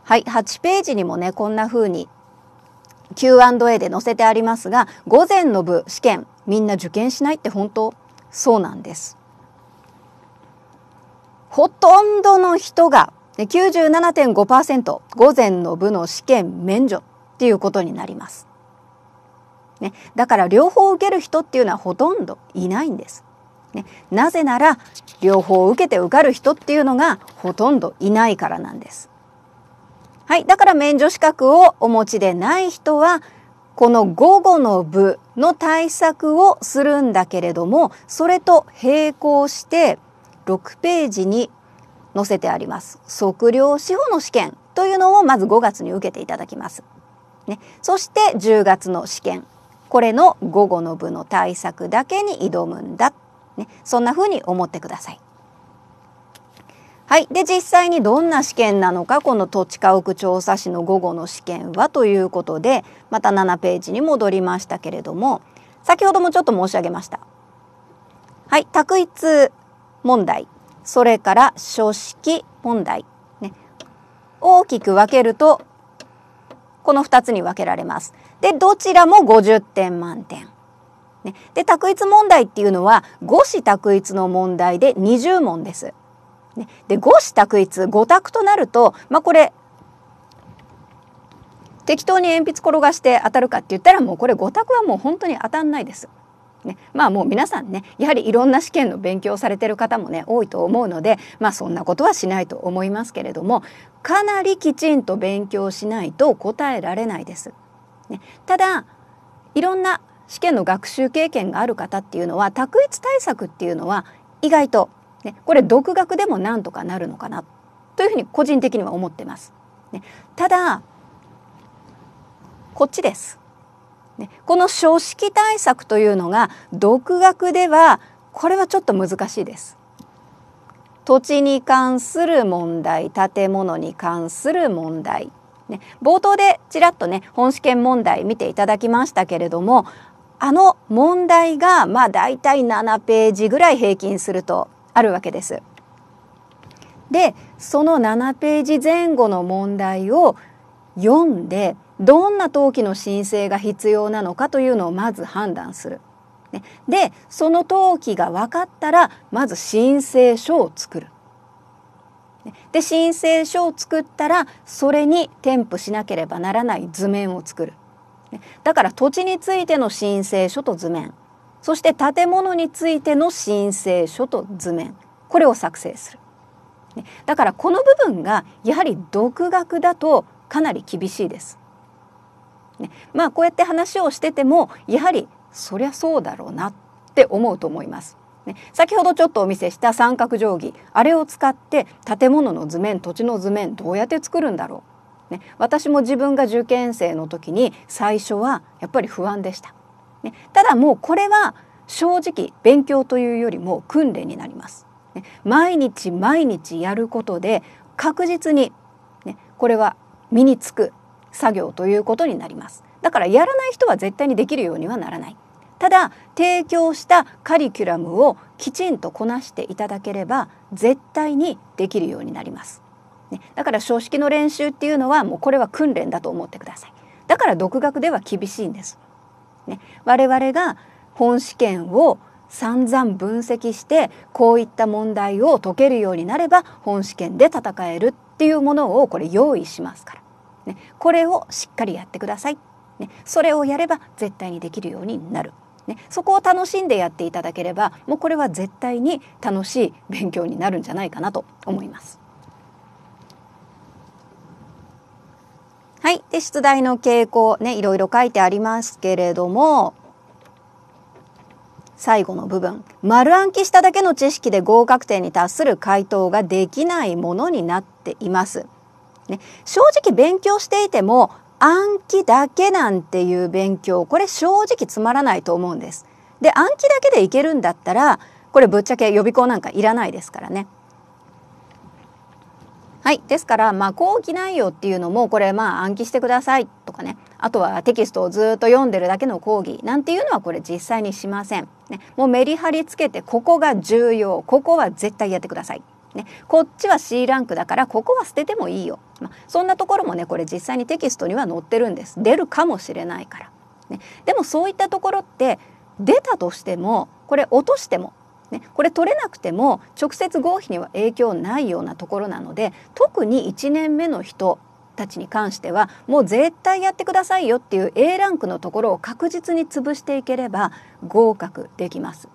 はい、8ページにもねこんな風に Q&A で載せてありますが午前の部試験みんな受験しないって本当そうなんです。ほとんどの人が97.5%午前の部の試験免除っていうことになります。ね、だから両方受ける人っていうのはほとんどいないんです。ね、なぜなら両方受けて受かる人っていうのがほとんどいないからなんです。はい。だから免除資格をお持ちでない人は、この午後の部の対策をするんだけれども、それと並行して6ページに載せてあります。測量司法の試験というのをまず5月に受けていただきます。ね、そして10月の試験これの午後の部の対策だけに挑むんだ、ね、そんな風に思ってください。はい、で実際にどんな試験なのかこの土地家屋調査士の午後の試験はということでまた7ページに戻りましたけれども先ほどもちょっと申し上げました。はい、択一問題それから書式問題、ね、大きく分けるとこの2つに分けられます。でどちらも50点満点。ね、で択一問題っていうのは5子択一の問題で20問です。ね、で五子択一五択となると、まあ、これ適当に鉛筆転がして当たるかって言ったらもうこれ五択はもう本当に当たんないです。ね、まあもう皆さんねやはりいろんな試験の勉強されてる方もね多いと思うのでまあそんなことはしないと思いますけれどもかなりきちんと勉強しないと答えられないです。ね、ただいろんな試験の学習経験がある方っていうのは択一対策っていうのは意外とね、これ独学でもなんとかなるのかなというふうに個人的には思ってます。ね、ただこっちです。ね、この書式対策というのが独学ではこれはちょっと難しいです。土地に関する問題建物に関する問題、ね、冒頭でちらっとね本試験問題見ていただきましたけれどもあの問題がまあ大体7ページぐらい平均するとあるわけです。でその7ページ前後の問題を読んでどんな登記の申請が必要なのかというのをまず判断する。ね、でその登記が分かったらまず申請書を作る。で申請書を作ったらそれに添付しなければならない図面を作る。だから土地についての申請書と図面そして建物についての申請書と図面これを作成するだからこの部分がやはり独学だとかなり厳しいです。ね、まあこうやって話をしててもやはりそりゃそうだろうなって思うと思います。ね、先ほどちょっとお見せした三角定規あれを使って建物の図面土地の図面どうやって作るんだろう、ね、私も自分が受験生の時に最初はやっぱり不安でした。ね、ただもうこれは正直勉強というよりも訓練になります。ね、毎日毎日やることで確実に、ね、これは身につく作業ということになります。だからやらない人は絶対にできるようにはならない。ただ提供したカリキュラムをきちんとこなしていただければ絶対にできるようになります。ね、だから書式の練習っていうのはもうこれは訓練だと思ってください。だから独学では厳しいんです。ね我々が本試験を散々分析してこういった問題を解けるようになれば本試験で戦えるっていうものをこれ用意しますから、ね、これをしっかりやってください、ね、それをやれば絶対にできるようになる、ね、そこを楽しんでやっていただければもうこれは絶対に楽しい勉強になるんじゃないかなと思います。はい。で、出題の傾向ね、いろいろ書いてありますけれども、最後の部分。丸暗記しただけの知識で合格点に達する回答ができないものになっています。ね、正直勉強していても暗記だけなんていう勉強これ正直つまらないと思うんです。で暗記だけでいけるんだったらこれぶっちゃけ予備校なんかいらないですからね。はい、ですから、まあ、後期内容っていうのもこれまあ暗記してくださいとかねあとはテキストをずっと読んでるだけの講義なんていうのはこれ実際にしません。ね、もうメリハリつけてここが重要ここは絶対やってください。ね、こっちは C ランクだからここは捨ててもいいよ、まあ、そんなところもねこれ実際にテキストには載ってるんです出るかもしれないから、ね、でもそういったところって出たとしてもこれ落としてもね、これ取れなくても直接合否には影響ないようなところなので特に1年目の人たちに関してはもう絶対やってくださいよっていう A ランクのところを確実に潰していければ合格できます。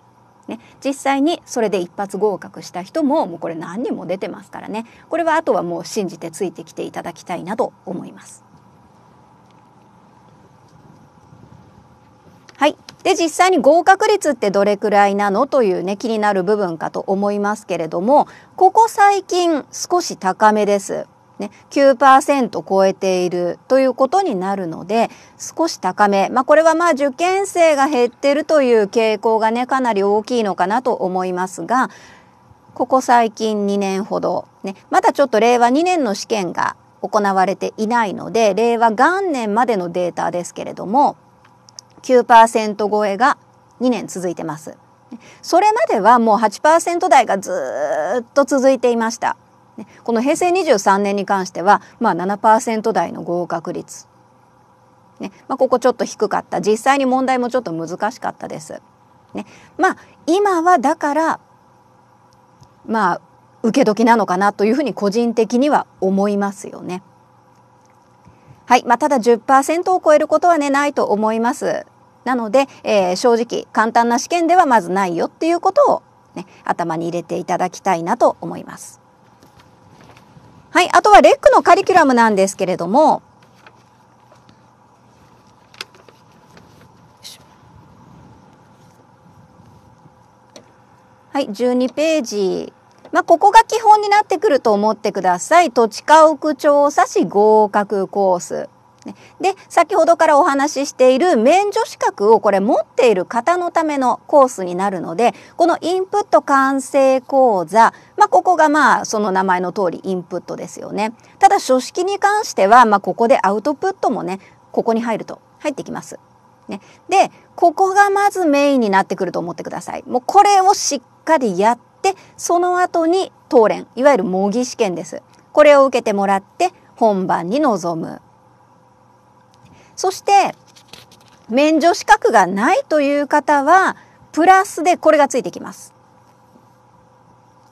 ね、実際にそれで一発合格した人ももうこれ何人も出てますからねこれはあとはもう信じてついてきていただきたいなと思います。はいで実際に合格率ってどれくらいなのというね気になる部分かと思いますけれどもここ最近少し高めです。ね、9%超えているということになるので少し高め、まあ、これはまあ受験生が減ってるという傾向がねかなり大きいのかなと思いますがここ最近2年ほど、ね、まだちょっと令和2年の試験が行われていないので令和元年までのデータですけれども9%超えが2年続いてます。それまではもう8%台がずっと続いていました。この平成23年に関しては、まあ、7%台の合格率。ねまあ、ここちょっと低かった実際に問題もちょっと難しかったです。ねまあ、今はだからまあ受け時なのかなというふうに個人的には思いますよね。はい、まあ、ただ10%を超えることはねないと思います。なので、えー、正直簡単な試験ではまずないよっていうことを、ね、頭に入れていただきたいなと思います。はい、あとはレックのカリキュラムなんですけれども、はい、12ページ。まあ、ここが基本になってくると思ってください。土地家屋調査士合格コース。で先ほどからお話ししている免除資格をこれ持っている方のためのコースになるのでこのインプット完成講座、まあ、ここがまあその名前の通りインプットですよねただ書式に関しては、まあ、ここでアウトプットもねここに入ると入ってきます。ね、でここがまずメインになってくると思ってください。もうこれをしっかりやってその後に当連いわゆる模擬試験です。これを受けてもらって本番に臨む。そして免除資格がないという方はプラスでこれがついてきます。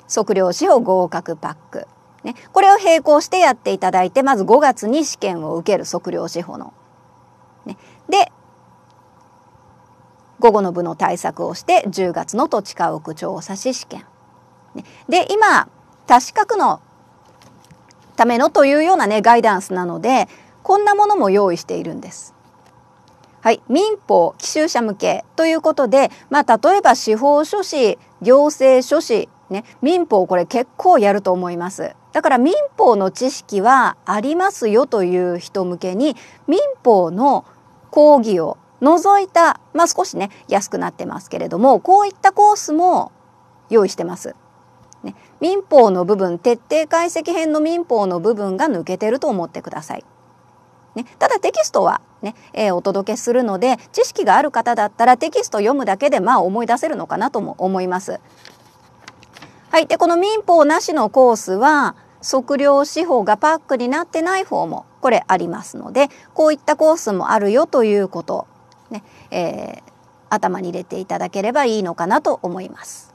測量士を合格パック、ね、これを並行してやっていただいてまず5月に試験を受ける測量士法の。ね、で午後の部の対策をして10月の土地家屋調査士試験。ね、で今多資格のためのというようなねガイダンスなのでこんなものも用意しているんです。はい、民法寄収者向けということで、まあ、例えば司法書士行政書士、ね、民法これ結構やると思います。だから民法の知識はありますよという人向けに民法の講義を除いた、まあ、少しね安くなってますけれどもこういったコースも用意してます。ね、民法の部分徹底解析編の民法の部分が抜けてると思ってください。ね、ただテキストはね、えー、お届けするので知識がある方だったらテキストを読むだけでまあ思い出せるのかなとも思います。はい、でこの民法なしのコースは測量司法がパックになってない方もこれありますのでこういったコースもあるよということ、ねえー、頭に入れていただければいいのかなと思います。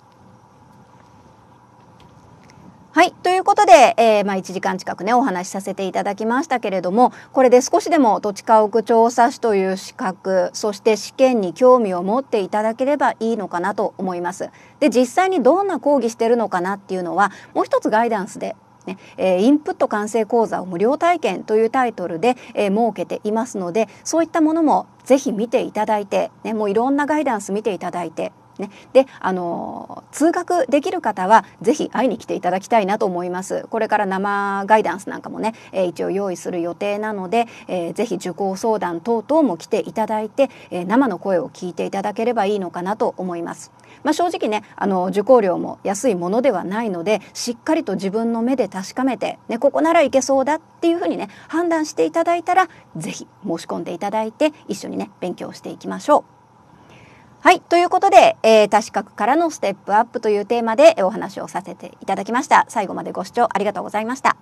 はい。ということで、えー、まあ、1時間近くね、お話しさせていただきましたけれども、これで少しでも土地家屋調査士という資格、そして試験に興味を持っていただければいいのかなと思います。で、実際にどんな講義してるのかなっていうのは、もう一つガイダンスでねえー、インプット完成講座を無料体験というタイトルで、えー、設けていますのでそういったものもぜひ見ていただいて、ね、もういろんなガイダンス見ていただいてね、であの通学できる方はぜひ会いに来ていただきたいなと思いますこれから生ガイダンスなんかもね、えー、一応用意する予定なので、えー、ぜ受講相談等々も来ていただいて、えー、生の声を聞いていただければいいのかなと思います。まあ、正直ねあの受講料も安いものではないのでしっかりと自分の目で確かめて、ね、ここならいけそうだっていうふうにね判断していただいたらぜひ申し込んでいただいて一緒にね勉強していきましょう。はい。ということで、えー、多視覚からのステップアップというテーマでお話をさせていただきました。最後までご視聴ありがとうございました。